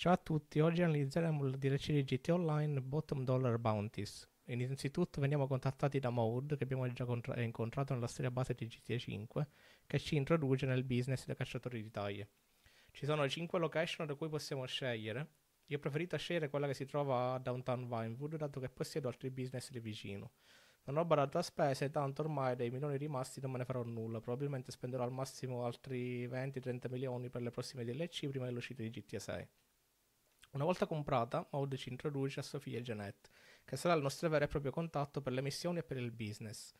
Ciao a tutti, oggi analizzeremo il DLC di GT Online Bottom Dollar Bounties. Innanzitutto veniamo contattati da Maud, che abbiamo già contra- eh, incontrato nella storia base di GTA 5, che ci introduce nel business dei cacciatori di taglie. Ci sono 5 location da cui possiamo scegliere. Io ho preferito scegliere quella che si trova a Downtown Vinewood, dato che possiedo altri business lì vicino. Non ho barato a spese, tanto ormai dei milioni rimasti non me ne farò nulla. Probabilmente spenderò al massimo altri 20-30 milioni per le prossime DLC prima dell'uscita di GTA 6. Una volta comprata, Maud ci introduce a Sofia e Jeanette, che sarà il nostro vero e proprio contatto per le missioni e per il business.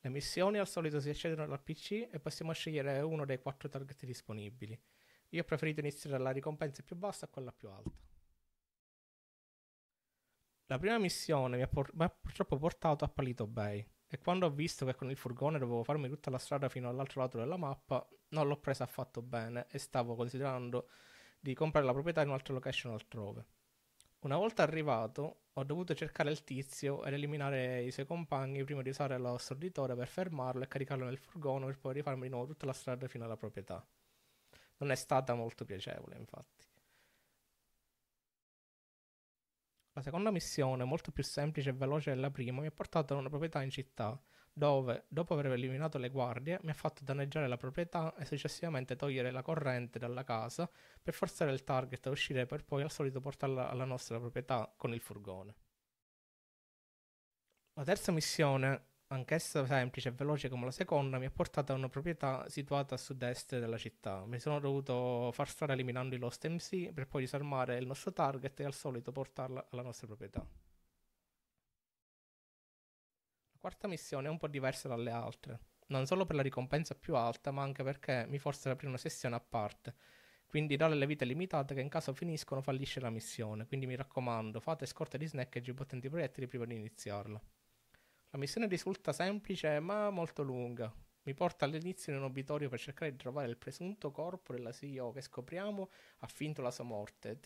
Le missioni al solito si accedono dal PC e possiamo scegliere uno dei quattro target disponibili. Io ho preferito iniziare dalla ricompensa più bassa a quella più alta. La prima missione mi ha, por- mi ha purtroppo portato a Palito Bay e quando ho visto che con il furgone dovevo farmi tutta la strada fino all'altro lato della mappa, non l'ho presa affatto bene e stavo considerando di comprare la proprietà in un'altra location altrove. Una volta arrivato, ho dovuto cercare il tizio ed eliminare i suoi compagni prima di usare lo storditore per fermarlo e caricarlo nel furgone per poi rifarmi di nuovo tutta la strada fino alla proprietà. Non è stata molto piacevole, infatti. La seconda missione, molto più semplice e veloce della prima, mi ha portato da una proprietà in città, dove, dopo aver eliminato le guardie, mi ha fatto danneggiare la proprietà e successivamente togliere la corrente dalla casa per forzare il target a uscire per poi al solito portarla alla nostra proprietà con il furgone. La terza missione anch'essa semplice e veloce come la seconda, mi ha portato a una proprietà situata a sud-est della città. Mi sono dovuto far strada eliminando i Lost MC per poi disarmare il nostro target e al solito portarla alla nostra proprietà. La quarta missione è un po' diversa dalle altre, non solo per la ricompensa più alta, ma anche perché mi forza ad aprire una sessione a parte, quindi dalle le vite limitate che in caso finiscono fallisce la missione, quindi mi raccomando, fate scorta di snack e giubbottenti proiettili prima di iniziarla. La missione risulta semplice ma molto lunga. Mi porta all'inizio in un obitorio per cercare di trovare il presunto corpo della CEO che scopriamo ha finto la sua morte.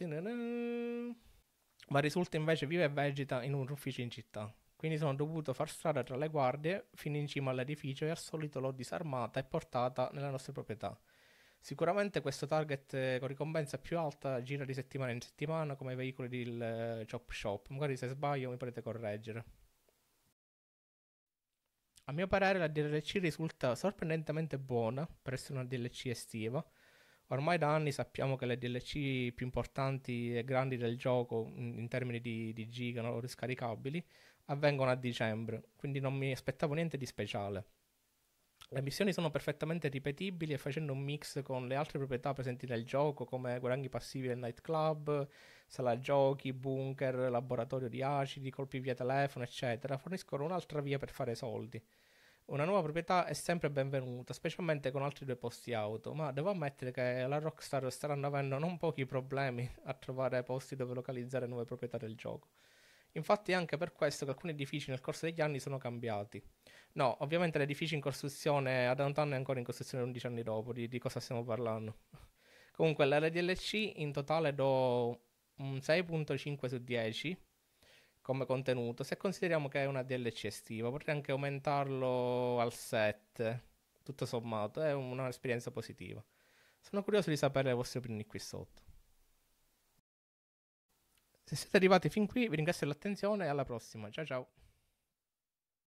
Ma risulta invece viva e vegeta in un ufficio in città. Quindi sono dovuto far strada tra le guardie fino in cima all'edificio e al solito l'ho disarmata e portata nella nostra proprietà. Sicuramente questo target eh, con ricompensa più alta gira di settimana in settimana come veicoli del eh, Chop Shop. Magari se sbaglio mi potete correggere. A mio parere la DLC risulta sorprendentemente buona per essere una DLC estiva. Ormai da anni sappiamo che le DLC più importanti e grandi del gioco, in termini di, di giga no, riscaricabili, avvengono a dicembre, quindi non mi aspettavo niente di speciale. Le missioni sono perfettamente ripetibili e facendo un mix con le altre proprietà presenti nel gioco, come guadagni passivi del nightclub, sala giochi, bunker, laboratorio di acidi, colpi via telefono, eccetera, forniscono un'altra via per fare soldi. Una nuova proprietà è sempre benvenuta, specialmente con altri due posti auto, ma devo ammettere che la Rockstar staranno avendo non pochi problemi a trovare posti dove localizzare nuove proprietà del gioco. Infatti è anche per questo che alcuni edifici nel corso degli anni sono cambiati. No, ovviamente l'edificio in costruzione a downtown è ancora in costruzione 11 anni dopo, di, di cosa stiamo parlando. Comunque l'RDLC in totale do un 6.5 su 10 come contenuto. Se consideriamo che è una DLC estiva, potrei anche aumentarlo al 7. Tutto sommato, è un'esperienza positiva. Sono curioso di sapere le vostre opinioni qui sotto. Se siete arrivati fin qui, vi ringrazio dell'attenzione e alla prossima. Ciao ciao.